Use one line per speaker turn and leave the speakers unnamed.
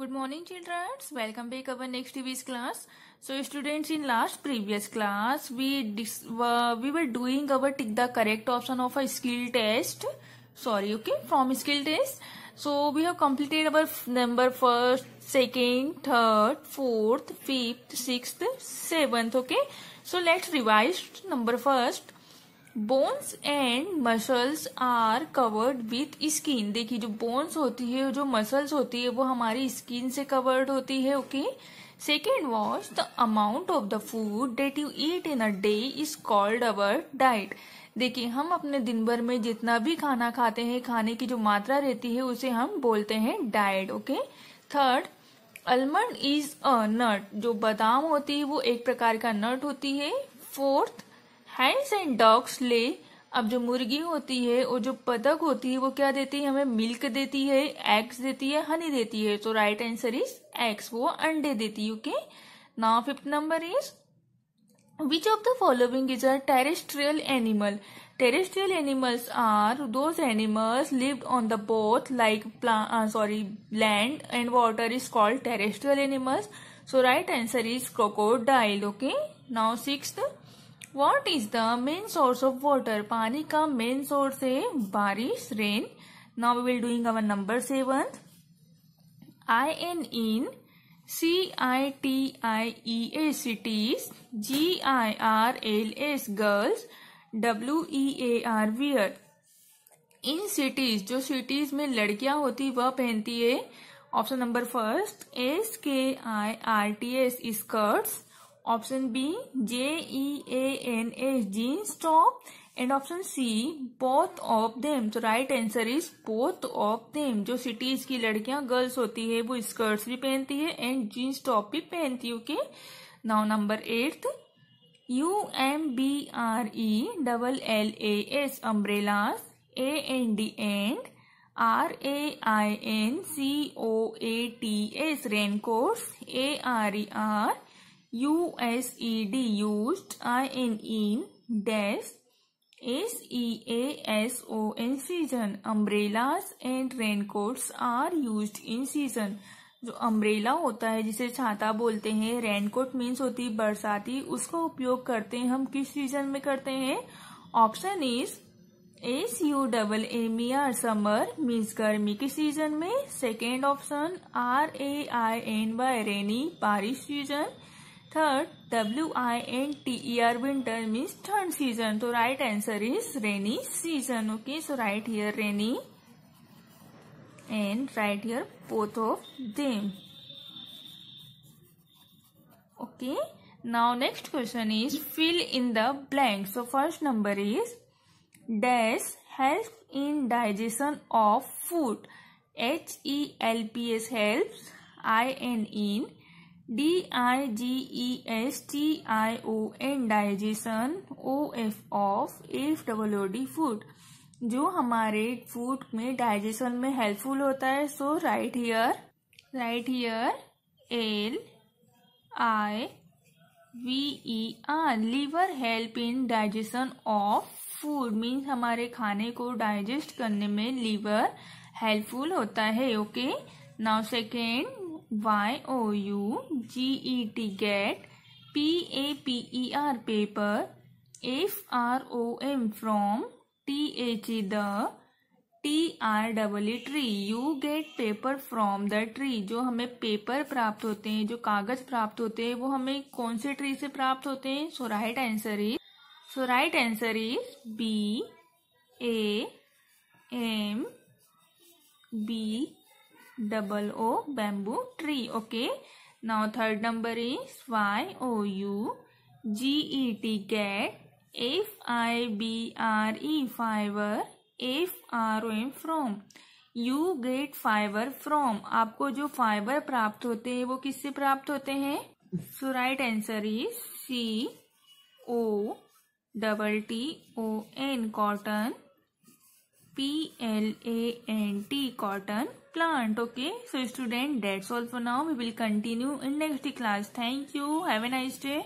Good morning children. Welcome back our next TVS class. So students in last previous class we dis, uh, we were doing our tick the correct option of a skill test. Sorry okay from skill test. So we have completed our number first, second, third, fourth, fifth, sixth, seventh okay. So let's revise number first. Bones and muscles are covered with skin देखिए जो bones होती है जो muscles होती है वो हमारी skin से कवर्ड होती है okay second was the amount of the food that you eat in a day is called our diet देखिए हम अपने दिन भर में जितना भी खाना खाते हैं खाने की जो मात्रा रहती है उसे हम बोलते हैं diet okay third almond is a nut जो बादाम होती है वो एक प्रकार का नट होती है फोर्थ हैंड्स एंड डॉग्स ले अब जो मुर्गी होती है और जो पदक होती है वो क्या देती है हमें मिल्क देती है एग्स देती है हनी देती है तो राइट आंसर इज एग्स वो अंडे देती है okay now fifth number is which of the following is a terrestrial animal terrestrial animals are those animals live on the both like sorry land and water is called terrestrial animals so right answer is crocodile okay now sixth what is the main source of water पानी का main source है बारिश rain now we will doing our number seven I N in C I T I E A cities G I R L S girls W E A R wear in cities जो cities में लड़कियां होती वह पहनती है option number first S K I R T S skirts option B J E A N S jeans top and option C both of them तो right answer is both of them जो cities की लड़कियां girls होती है वो skirts भी पहनती है एंड जीन्स टॉप भी पहनती है okay now number eighth U M B R E double L A S umbrellas A N D and R A I N C O A T S raincoat A R E are U S E D used, I N in e, dash S E A S O in season. Umbrellas and raincoats are used in season. जो umbrella होता है जिसे छाता बोलते हैं raincoat means होती है बरसाती उसका उपयोग करते हैं हम किस सीजन में करते हैं option is S U double M E R summer means गर्मी के सीजन में second option R A I N Y rainy बारिश season third W I N T E R winter means third season तो right answer is rainy season okay so right here rainy and right here both of them okay now next question is fill in the blank so first number is dash help in digestion of food H E L P S helps I N in D I G E S T I O N digestion O F of F W D food जो हमारे food में digestion में helpful होता है so right here right here L I V E R liver help in digestion of food means हमारे खाने को digest करने में लीवर हेल्पफुल होता है okay now second Y O U G E T get P A P E R paper F R O M from T H E the T R double E tree you get paper from the tree जो हमें paper प्राप्त होते हैं जो कागज प्राप्त होते हैं वो हमें कौन से ट्री से प्राप्त होते हैं so right answer is so right answer is B A M B double O bamboo tree. Okay. Now third number is Y O U G E T cat F I B R E fiber F R O M from you get fibre from आपको जो fibre प्राप्त होते हैं वो किससे प्राप्त होते हैं so right answer is C O double T O N cotton P L A N T cotton plant okay so student that's all for now we will continue in next class thank you have a nice day